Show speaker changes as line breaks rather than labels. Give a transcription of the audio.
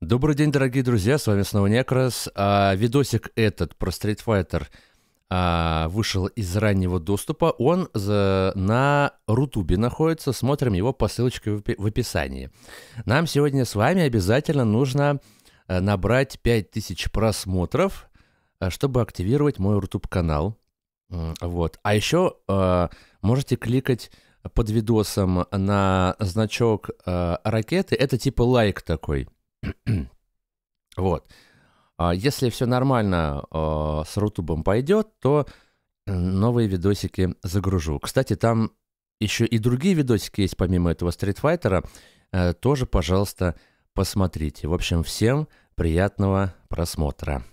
Добрый день, дорогие друзья, с вами снова Некрас. А, видосик этот про Street Fighter а, вышел из раннего доступа. Он за, на Рутубе находится, смотрим его по ссылочке в, в описании. Нам сегодня с вами обязательно нужно э, набрать 5000 просмотров, э, чтобы активировать мой Рутуб-канал. Вот. А еще а, можете кликать под видосом на значок а, ракеты. Это типа лайк такой – вот. А если все нормально э, с Рутубом пойдет, то э, новые видосики загружу. Кстати, там еще и другие видосики есть, помимо этого стритфайтера. Э, тоже, пожалуйста, посмотрите. В общем, всем приятного просмотра.